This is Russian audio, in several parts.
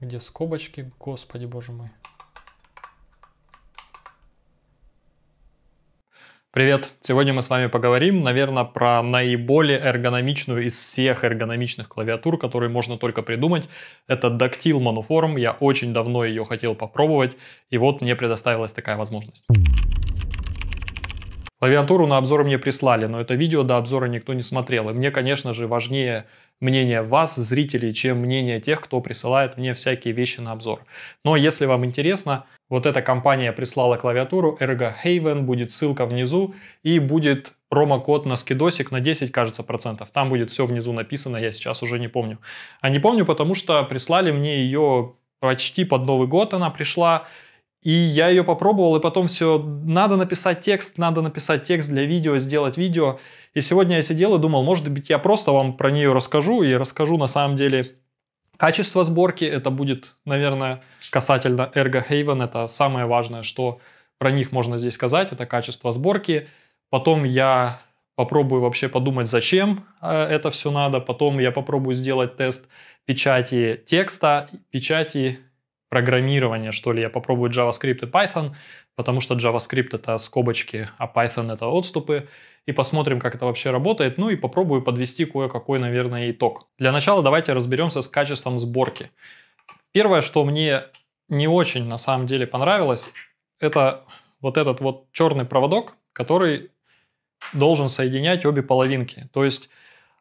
Где скобочки? Господи, боже мой. Привет! Сегодня мы с вами поговорим, наверное, про наиболее эргономичную из всех эргономичных клавиатур, которые можно только придумать. Это Dactyl Monoform. Я очень давно ее хотел попробовать, и вот мне предоставилась такая возможность. Клавиатуру на обзор мне прислали, но это видео до обзора никто не смотрел. И мне, конечно же, важнее мнение вас, зрителей, чем мнение тех, кто присылает мне всякие вещи на обзор. Но если вам интересно, вот эта компания прислала клавиатуру Ergo Haven, будет ссылка внизу и будет промокод на скидосик на 10, кажется, процентов. Там будет все внизу написано, я сейчас уже не помню. А не помню, потому что прислали мне ее почти под Новый год она пришла. И я ее попробовал, и потом все, надо написать текст, надо написать текст для видео, сделать видео. И сегодня я сидел и думал, может быть, я просто вам про нее расскажу и расскажу на самом деле качество сборки. Это будет, наверное, касательно Ergo Haven, это самое важное, что про них можно здесь сказать, это качество сборки. Потом я попробую вообще подумать, зачем э, это все надо. Потом я попробую сделать тест печати текста, печати программирования, что ли, я попробую JavaScript и Python, потому что JavaScript это скобочки, а Python это отступы, и посмотрим, как это вообще работает, ну и попробую подвести кое-какой, наверное, итог. Для начала давайте разберемся с качеством сборки. Первое, что мне не очень на самом деле понравилось, это вот этот вот черный проводок, который должен соединять обе половинки. То есть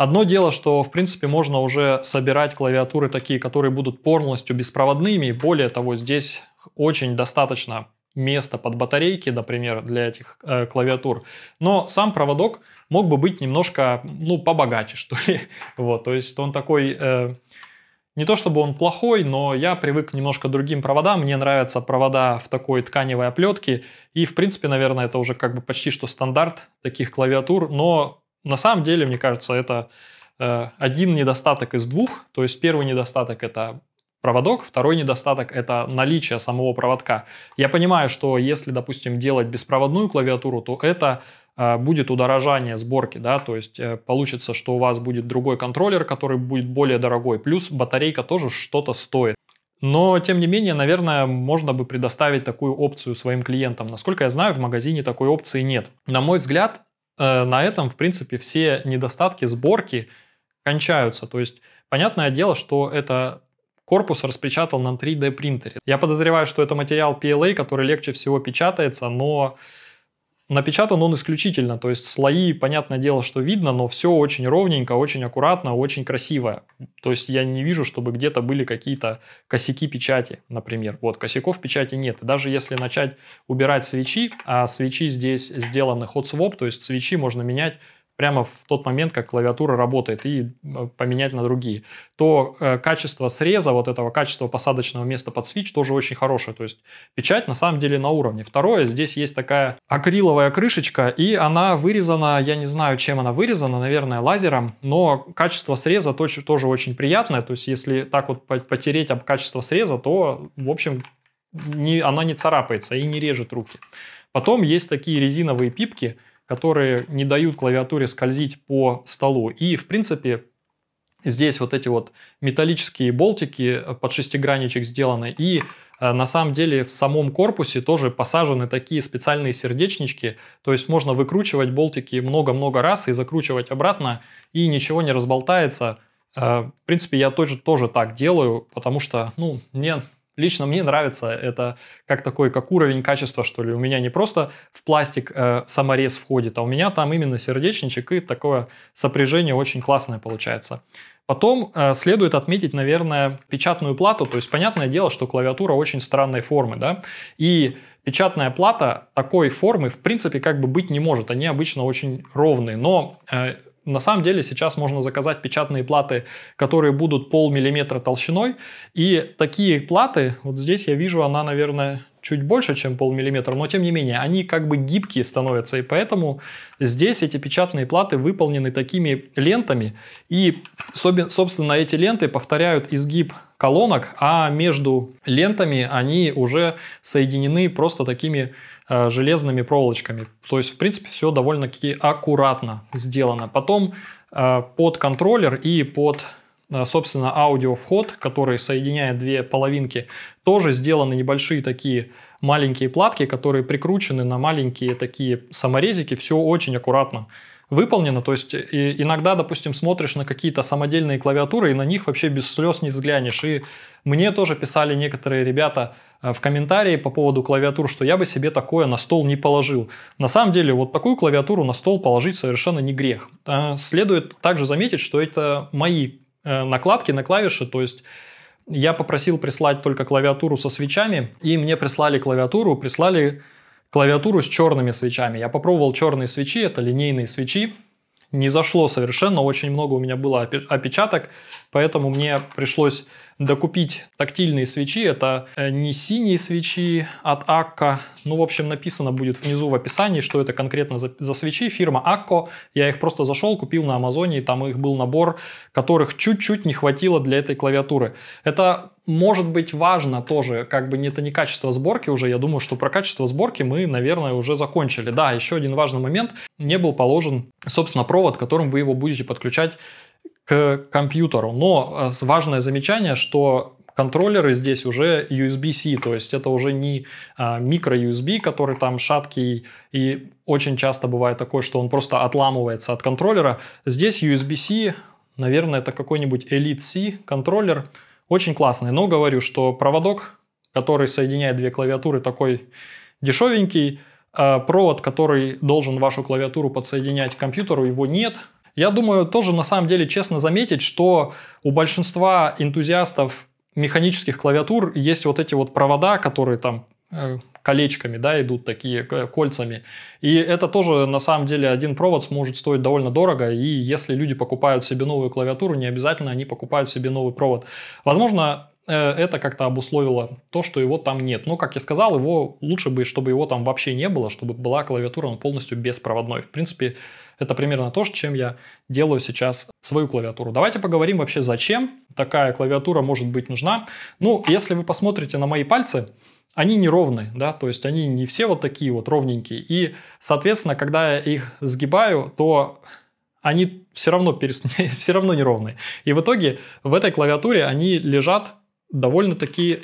Одно дело, что в принципе можно уже собирать клавиатуры такие, которые будут полностью беспроводными. И более того, здесь очень достаточно места под батарейки, например, для этих э, клавиатур. Но сам проводок мог бы быть немножко, ну, побогаче, что ли. Вот, то есть он такой... Э, не то чтобы он плохой, но я привык к немножко другим проводам. Мне нравятся провода в такой тканевой оплетке. И, в принципе, наверное, это уже как бы почти что стандарт таких клавиатур. Но на самом деле, мне кажется, это э, один недостаток из двух. То есть первый недостаток – это проводок. Второй недостаток – это наличие самого проводка. Я понимаю, что если, допустим, делать беспроводную клавиатуру, то это э, будет удорожание сборки, да, то есть э, получится, что у вас будет другой контроллер, который будет более дорогой, плюс батарейка тоже что-то стоит. Но, тем не менее, наверное, можно бы предоставить такую опцию своим клиентам. Насколько я знаю, в магазине такой опции нет. На мой взгляд, Э, на этом, в принципе, все недостатки сборки кончаются. То есть, понятное дело, что это корпус распечатал на 3D принтере. Я подозреваю, что это материал PLA, который легче всего печатается, но Напечатан он исключительно, то есть слои, понятное дело, что видно, но все очень ровненько, очень аккуратно, очень красиво. То есть я не вижу, чтобы где-то были какие-то косяки печати, например. Вот, косяков печати нет. И даже если начать убирать свечи, а свечи здесь сделаны hot swap, то есть свечи можно менять прямо в тот момент, как клавиатура работает, и э, поменять на другие, то э, качество среза, вот этого качества посадочного места под свич тоже очень хорошее. То есть печать на самом деле на уровне. Второе, здесь есть такая акриловая крышечка, и она вырезана, я не знаю, чем она вырезана, наверное, лазером, но качество среза тоже, тоже очень приятное. То есть если так вот потереть об качество среза, то, в общем, не, она не царапается и не режет руки. Потом есть такие резиновые пипки – которые не дают клавиатуре скользить по столу. И, в принципе, здесь вот эти вот металлические болтики э, под шестигранничек сделаны. И э, на самом деле в самом корпусе тоже посажены такие специальные сердечнички, то есть можно выкручивать болтики много-много раз и закручивать обратно, и ничего не разболтается. Э, в принципе, я тоже, тоже так делаю, потому что, ну, мне Лично мне нравится это как такой, как уровень качества, что ли. У меня не просто в пластик э, саморез входит, а у меня там именно сердечничек и такое сопряжение очень классное получается. Потом э, следует отметить, наверное, печатную плату. То есть, понятное дело, что клавиатура очень странной формы, да, и печатная плата такой формы, в принципе, как бы быть не может. Они обычно очень ровные, но э, на самом деле сейчас можно заказать печатные платы, которые будут полмиллиметра толщиной. И такие платы, вот здесь я вижу, она, наверное, чуть больше, чем полмиллиметра, но тем не менее, они как бы гибкие становятся, и поэтому здесь эти печатные платы выполнены такими лентами, и, собственно, эти ленты повторяют изгиб колонок, а между лентами они уже соединены просто такими Э, железными проволочками. То есть, в принципе, все довольно-таки аккуратно сделано. Потом э, под контроллер и под, э, собственно, аудиовход, который соединяет две половинки, тоже сделаны небольшие такие маленькие платки, которые прикручены на маленькие такие саморезики. Все очень аккуратно выполнено. То есть и иногда, допустим, смотришь на какие-то самодельные клавиатуры и на них вообще без слез не взглянешь. И мне тоже писали некоторые ребята э, в комментарии по поводу клавиатур, что я бы себе такое на стол не положил. На самом деле, вот такую клавиатуру на стол положить совершенно не грех. А следует также заметить, что это мои э, накладки на клавиши, то есть я попросил прислать только клавиатуру со свечами, и мне прислали клавиатуру, прислали клавиатуру с черными свечами. Я попробовал черные свечи, это линейные свечи. Не зашло совершенно, очень много у меня было опечаток, поэтому мне пришлось докупить тактильные свечи. Это э, не синие свечи от Акко. Ну, в общем, написано будет внизу в описании, что это конкретно за, за свечи. Фирма Акко. Я их просто зашел, купил на Амазоне, и там их был набор, которых чуть-чуть не хватило для этой клавиатуры. Это может быть важно тоже, как бы это не качество сборки уже, я думаю, что про качество сборки мы, наверное, уже закончили. Да, еще один важный момент, не был положен, собственно, провод, которым вы его будете подключать к компьютеру. Но э, важное замечание, что контроллеры здесь уже USB-C, то есть это уже не а, микро-USB, который там шаткий и очень часто бывает такое, что он просто отламывается от контроллера. Здесь USB-C, наверное, это какой-нибудь Elite C контроллер, очень классный, но говорю, что проводок, который соединяет две клавиатуры, такой дешевенький, а, провод, который должен вашу клавиатуру подсоединять к компьютеру, его нет, я думаю, тоже на самом деле честно заметить, что у большинства энтузиастов механических клавиатур есть вот эти вот провода, которые там э, колечками, да, идут такие э, кольцами. И это тоже, на самом деле, один провод может стоить довольно дорого, и если люди покупают себе новую клавиатуру, не обязательно они покупают себе новый провод. Возможно, Э, это как-то обусловило то, что его там нет. Но, как я сказал, его лучше бы, чтобы его там вообще не было, чтобы была клавиатура ну, полностью беспроводной. В принципе, это примерно то, чем я делаю сейчас свою клавиатуру. Давайте поговорим вообще, зачем такая клавиатура может быть нужна. Ну, если вы посмотрите на мои пальцы, они неровные, да, то есть они не все вот такие вот ровненькие. И, соответственно, когда я их сгибаю, то они все равно, перес... все равно неровные. И в итоге в этой клавиатуре они лежат довольно-таки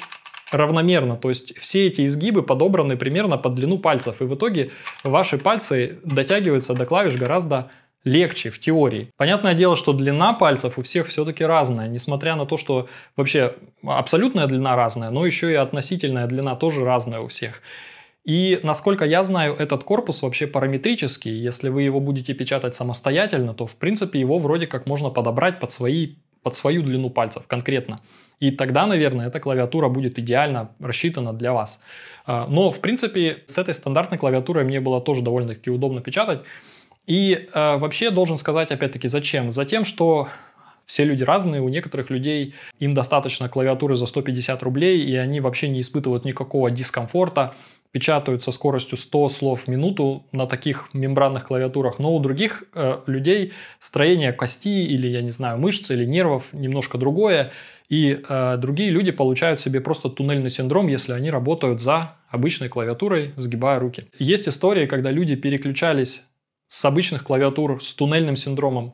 равномерно, то есть все эти изгибы подобраны примерно под длину пальцев, и в итоге ваши пальцы дотягиваются до клавиш гораздо легче в теории. Понятное дело, что длина пальцев у всех все-таки разная, несмотря на то, что вообще абсолютная длина разная, но еще и относительная длина тоже разная у всех. И, насколько я знаю, этот корпус вообще параметрический. Если вы его будете печатать самостоятельно, то, в принципе, его вроде как можно подобрать под свои под свою длину пальцев конкретно. И тогда, наверное, эта клавиатура будет идеально рассчитана для вас. А, но, в принципе, с этой стандартной клавиатурой мне было тоже довольно-таки удобно печатать. И э, вообще должен сказать, опять-таки, зачем? Затем, что все люди разные, у некоторых людей им достаточно клавиатуры за 150 рублей, и они вообще не испытывают никакого дискомфорта печатаются со скоростью 100 слов в минуту на таких мембранных клавиатурах, но у других э, людей строение кости или, я не знаю, мышц или нервов немножко другое, и э, другие люди получают себе просто туннельный синдром, если они работают за обычной клавиатурой, сгибая руки. Есть истории, когда люди переключались с обычных клавиатур с туннельным синдромом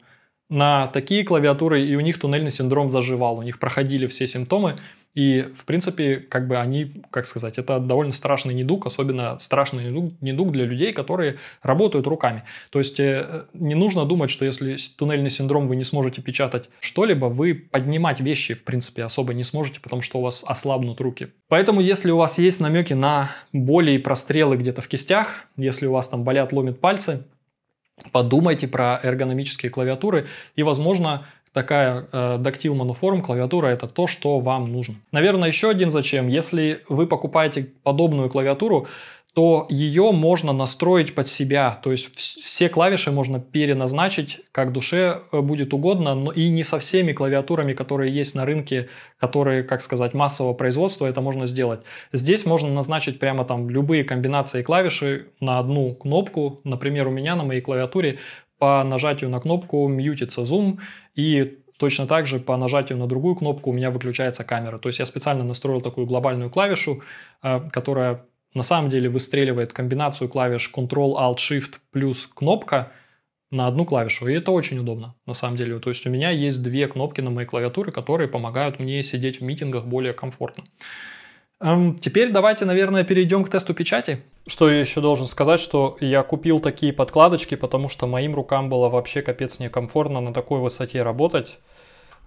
на такие клавиатуры, и у них туннельный синдром заживал, у них проходили все симптомы, и, в принципе, как бы они, как сказать, это довольно страшный недуг, особенно страшный недуг, недуг для людей, которые работают руками. То есть э, не нужно думать, что если туннельный синдром вы не сможете печатать что-либо, вы поднимать вещи, в принципе, особо не сможете, потому что у вас ослабнут руки. Поэтому, если у вас есть намеки на боли и прострелы где-то в кистях, если у вас там болят, ломят пальцы, подумайте про эргономические клавиатуры и, возможно, такая э, Dactyl Manuform клавиатура это то, что вам нужно. Наверное, еще один зачем. Если вы покупаете подобную клавиатуру, то ее можно настроить под себя. То есть все клавиши можно переназначить, как душе э, будет угодно, но и не со всеми клавиатурами, которые есть на рынке, которые, как сказать, массового производства, это можно сделать. Здесь можно назначить прямо там любые комбинации клавиши на одну кнопку. Например, у меня на моей клавиатуре по нажатию на кнопку мьютится зум, и точно так же по нажатию на другую кнопку у меня выключается камера. То есть я специально настроил такую глобальную клавишу, э, которая на самом деле выстреливает комбинацию клавиш Ctrl-Alt-Shift плюс кнопка на одну клавишу. И это очень удобно, на самом деле. То есть у меня есть две кнопки на моей клавиатуре, которые помогают мне сидеть в митингах более комфортно. Эм, теперь давайте, наверное, перейдем к тесту печати. Что я еще должен сказать, что я купил такие подкладочки, потому что моим рукам было вообще капец некомфортно на такой высоте работать.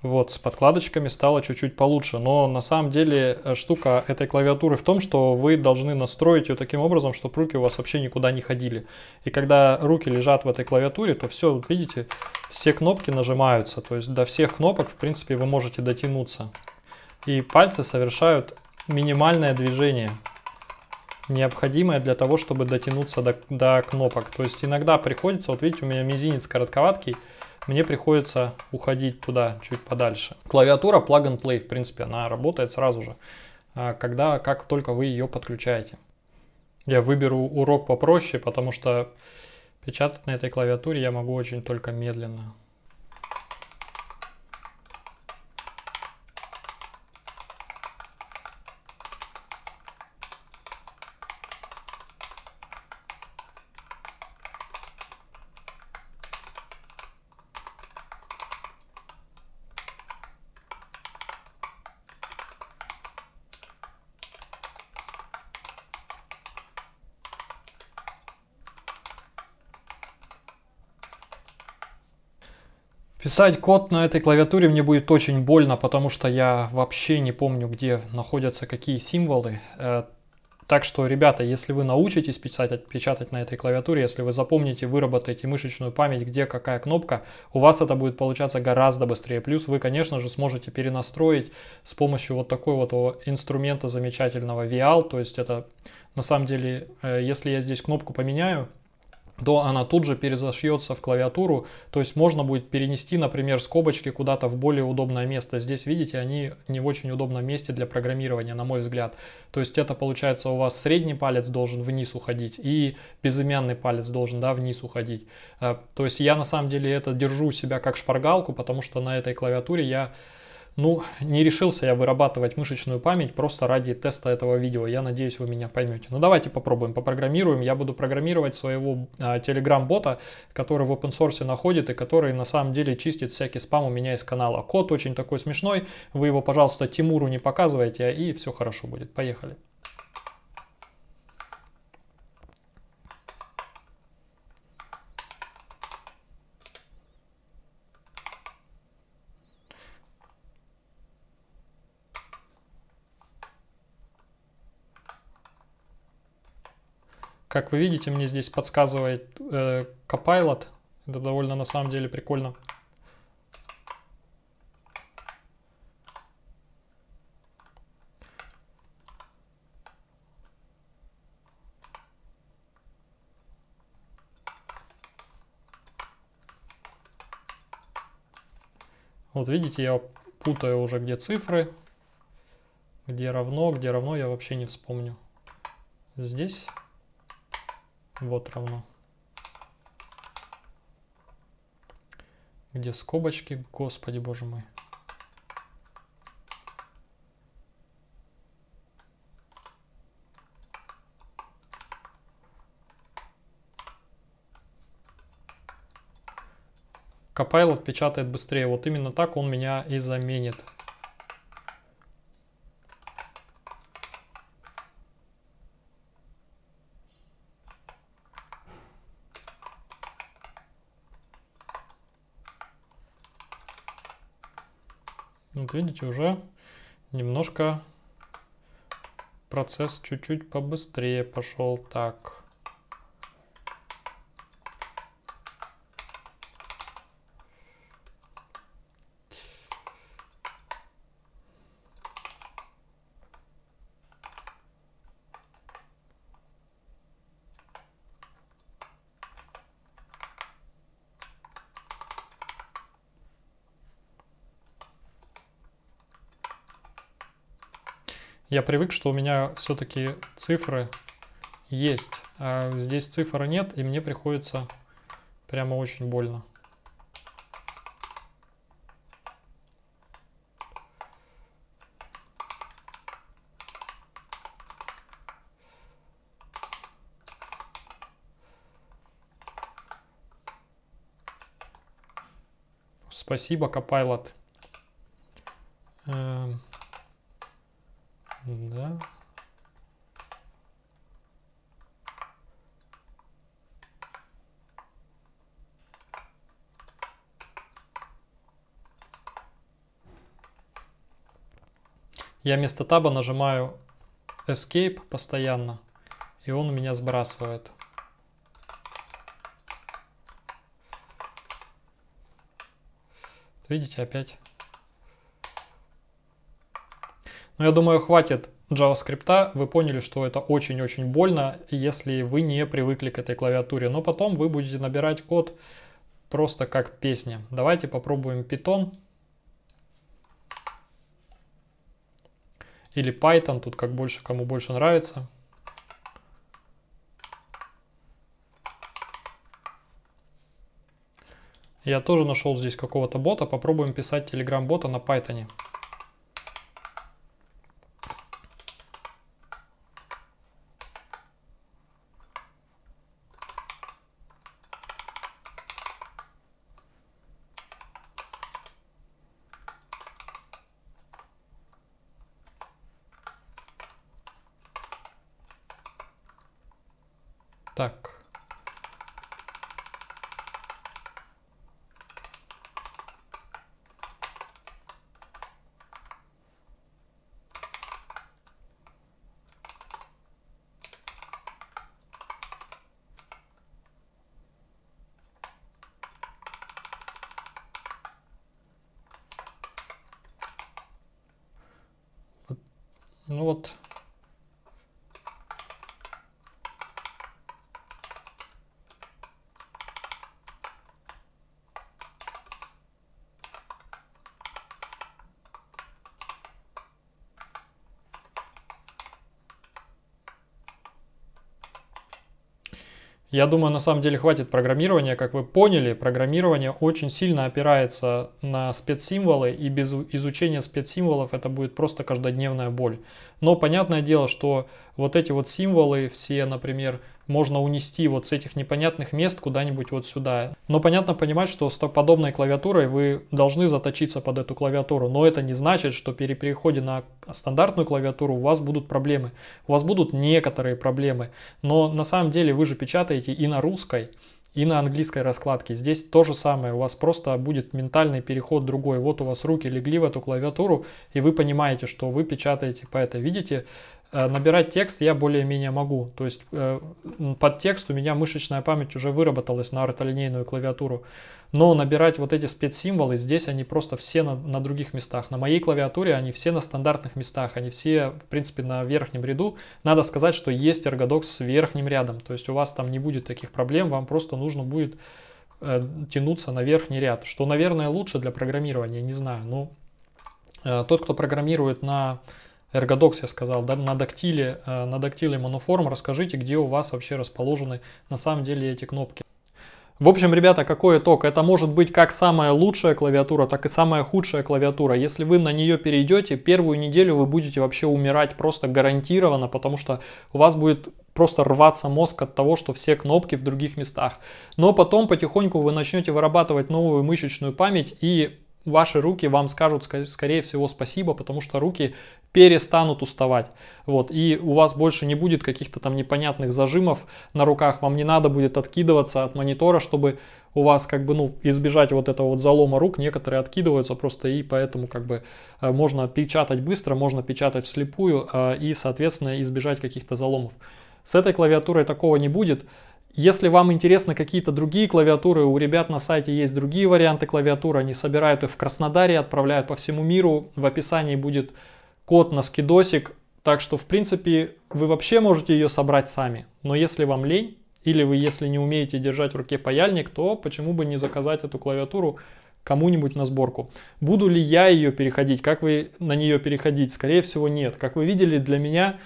Вот, с подкладочками стало чуть-чуть получше. Но на самом деле э, штука этой клавиатуры в том, что вы должны настроить ее таким образом, чтобы руки у вас вообще никуда не ходили. И когда руки лежат в этой клавиатуре, то все, вот видите, все кнопки нажимаются. То есть до всех кнопок, в принципе, вы можете дотянуться. И пальцы совершают минимальное движение, необходимое для того, чтобы дотянуться до, до кнопок. То есть иногда приходится, вот видите, у меня мизинец коротковаткий, мне приходится уходить туда чуть подальше. Клавиатура Plug and Play, в принципе, она работает сразу же, а, когда, как только вы ее подключаете. Я выберу урок попроще, потому что печатать на этой клавиатуре я могу очень только медленно. Писать код на этой клавиатуре мне будет очень больно, потому что я вообще не помню, где находятся какие символы. Э, так что, ребята, если вы научитесь писать, печатать на этой клавиатуре, если вы запомните, выработаете мышечную память, где какая кнопка, у вас это будет получаться гораздо быстрее. Плюс вы, конечно же, сможете перенастроить с помощью вот такой вот инструмента замечательного Vial. То есть это, на самом деле, э, если я здесь кнопку поменяю, то она тут же перезашьется в клавиатуру, то есть можно будет перенести, например, скобочки куда-то в более удобное место. Здесь, видите, они не в очень удобном месте для программирования, на мой взгляд. То есть это получается у вас средний палец должен вниз уходить и безымянный палец должен да, вниз уходить. Э, то есть я на самом деле это держу себя как шпаргалку, потому что на этой клавиатуре я ну, не решился я вырабатывать мышечную память просто ради теста этого видео. Я надеюсь, вы меня поймете. Ну, давайте попробуем, попрограммируем. Я буду программировать своего э, Telegram-бота, который в open source находит и который на самом деле чистит всякий спам у меня из канала. Код очень такой смешной. Вы его, пожалуйста, Тимуру не показывайте, и все хорошо будет. Поехали. Как вы видите, мне здесь подсказывает э, Copilot. Это довольно на самом деле прикольно. Вот видите, я путаю уже, где цифры, где равно, где равно, я вообще не вспомню. Здесь вот равно. Где скобочки? Господи, боже мой. Копайлот отпечатает быстрее. Вот именно так он меня и заменит. Вот видите, уже немножко процесс чуть-чуть побыстрее пошел. Так. я привык, что у меня все-таки цифры есть. А здесь цифр нет, и мне приходится прямо очень больно. Спасибо, Копайлот. Я вместо таба нажимаю Escape постоянно, и он у меня сбрасывает. Видите, опять. Но ну, я думаю, хватит JavaScript. Вы поняли, что это очень-очень больно, если вы не привыкли к этой клавиатуре. Но потом вы будете набирать код просто как песня. Давайте попробуем Python. Или Python, тут как больше, кому больше нравится. Я тоже нашел здесь какого-то бота. Попробуем писать Telegram бота на Python. Ну вот Я думаю, на самом деле хватит программирования. Как вы поняли, программирование очень сильно опирается на спецсимволы, и без изучения спецсимволов это будет просто каждодневная боль. Но понятное дело, что вот эти вот символы все, например, можно унести вот с этих непонятных мест куда-нибудь вот сюда. Но понятно понимать, что с подобной клавиатурой вы должны заточиться под эту клавиатуру, но это не значит, что при переходе на стандартную клавиатуру у вас будут проблемы. У вас будут некоторые проблемы, но на самом деле вы же печатаете и на русской, и на английской раскладке. Здесь то же самое, у вас просто будет ментальный переход другой. Вот у вас руки легли в эту клавиатуру, и вы понимаете, что вы печатаете по этой. Видите, Э, набирать текст я более-менее могу. То есть э, под текст у меня мышечная память уже выработалась на ортолинейную клавиатуру. Но набирать вот эти спецсимволы, здесь они просто все на, на других местах. На моей клавиатуре они все на стандартных местах, они все, в принципе, на верхнем ряду. Надо сказать, что есть эргодокс с верхним рядом, то есть у вас там не будет таких проблем, вам просто нужно будет э, тянуться на верхний ряд, что, наверное, лучше для программирования, не знаю. Но ну, э, тот, кто программирует на Эргодокс, я сказал, да, на дактиле, э, на дактиле мануформ, расскажите, где у вас вообще расположены на самом деле эти кнопки. В общем, ребята, какой итог? Это может быть как самая лучшая клавиатура, так и самая худшая клавиатура. Если вы на нее перейдете, первую неделю вы будете вообще умирать просто гарантированно, потому что у вас будет просто рваться мозг от того, что все кнопки в других местах. Но потом потихоньку вы начнете вырабатывать новую мышечную память и ваши руки вам скажут, скорее всего, спасибо, потому что руки перестанут уставать. Вот, и у вас больше не будет каких-то там непонятных зажимов на руках, вам не надо будет откидываться от монитора, чтобы у вас как бы, ну, избежать вот этого вот залома рук, некоторые откидываются просто, и поэтому как бы э, можно печатать быстро, можно печатать вслепую, э, и, соответственно, избежать каких-то заломов. С этой клавиатурой такого не будет. Если вам интересны какие-то другие клавиатуры, у ребят на сайте есть другие варианты клавиатуры, они собирают их в Краснодаре, отправляют по всему миру. В описании будет код на скидосик, так что, в принципе, вы вообще можете ее собрать сами. Но если вам лень, или вы, если не умеете держать в руке паяльник, то почему бы не заказать эту клавиатуру кому-нибудь на сборку. Буду ли я ее переходить? Как вы на нее переходить? Скорее всего, нет. Как вы видели, для меня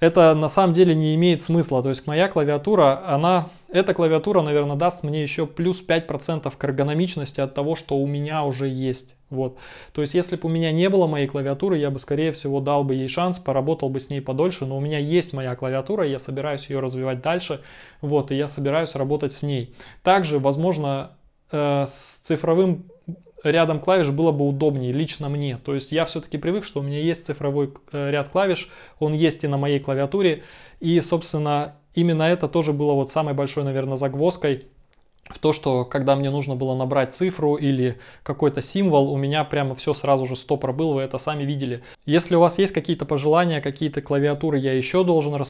это на самом деле не имеет смысла. То есть моя клавиатура, она, эта клавиатура, наверное, даст мне еще плюс 5% к эргономичности от того, что у меня уже есть. Вот. То есть, если бы у меня не было моей клавиатуры, я бы, скорее всего, дал бы ей шанс, поработал бы с ней подольше, но у меня есть моя клавиатура, я собираюсь ее развивать дальше, вот, и я собираюсь работать с ней. Также, возможно, э, с цифровым рядом клавиш было бы удобнее лично мне. То есть я все-таки привык, что у меня есть цифровой э, ряд клавиш, он есть и на моей клавиатуре. И, собственно, именно это тоже было вот самой большой, наверное, загвоздкой в то, что когда мне нужно было набрать цифру или какой-то символ, у меня прямо все сразу же стопор был, вы это сами видели. Если у вас есть какие-то пожелания, какие-то клавиатуры я еще должен рассказать,